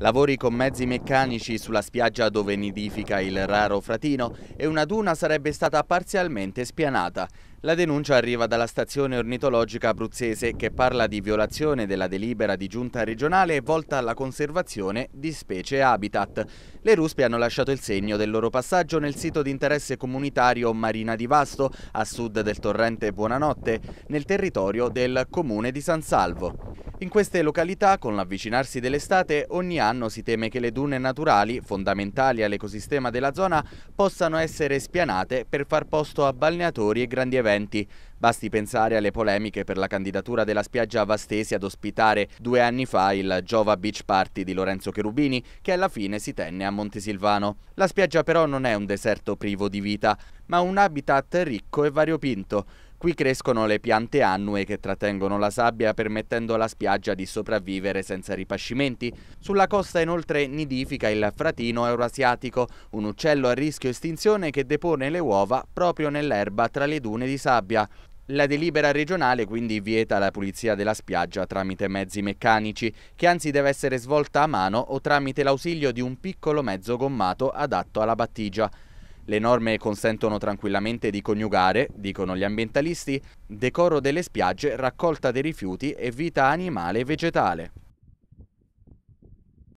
Lavori con mezzi meccanici sulla spiaggia dove nidifica il raro fratino e una duna sarebbe stata parzialmente spianata. La denuncia arriva dalla stazione ornitologica abruzzese che parla di violazione della delibera di giunta regionale volta alla conservazione di specie habitat. Le ruspe hanno lasciato il segno del loro passaggio nel sito di interesse comunitario Marina di Vasto, a sud del torrente Buonanotte, nel territorio del comune di San Salvo. In queste località, con l'avvicinarsi dell'estate, ogni anno si teme che le dune naturali, fondamentali all'ecosistema della zona, possano essere spianate per far posto a balneatori e grandi eventi. Basti pensare alle polemiche per la candidatura della spiaggia Vastesi ad ospitare due anni fa il Giova Beach Party di Lorenzo Cherubini, che alla fine si tenne a Montesilvano. La spiaggia però non è un deserto privo di vita, ma un habitat ricco e variopinto Qui crescono le piante annue che trattengono la sabbia permettendo alla spiaggia di sopravvivere senza ripascimenti. Sulla costa inoltre nidifica il fratino euroasiatico, un uccello a rischio estinzione che depone le uova proprio nell'erba tra le dune di sabbia. La delibera regionale quindi vieta la pulizia della spiaggia tramite mezzi meccanici, che anzi deve essere svolta a mano o tramite l'ausilio di un piccolo mezzo gommato adatto alla battigia. Le norme consentono tranquillamente di coniugare, dicono gli ambientalisti, decoro delle spiagge, raccolta dei rifiuti e vita animale e vegetale.